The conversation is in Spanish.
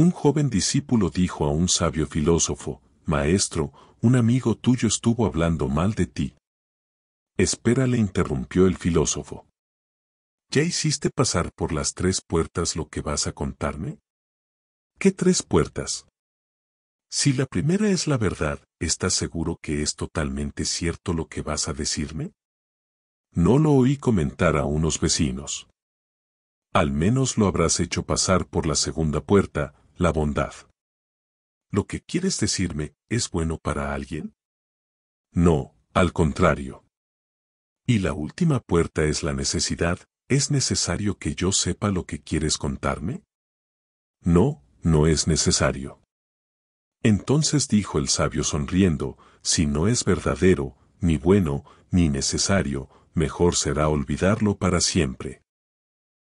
Un joven discípulo dijo a un sabio filósofo, Maestro, un amigo tuyo estuvo hablando mal de ti. Espera le interrumpió el filósofo. ¿Ya hiciste pasar por las tres puertas lo que vas a contarme? ¿Qué tres puertas? Si la primera es la verdad, ¿estás seguro que es totalmente cierto lo que vas a decirme? No lo oí comentar a unos vecinos. Al menos lo habrás hecho pasar por la segunda puerta, la bondad. ¿Lo que quieres decirme es bueno para alguien? No, al contrario. Y la última puerta es la necesidad, ¿es necesario que yo sepa lo que quieres contarme? No, no es necesario. Entonces dijo el sabio sonriendo, si no es verdadero, ni bueno, ni necesario, mejor será olvidarlo para siempre.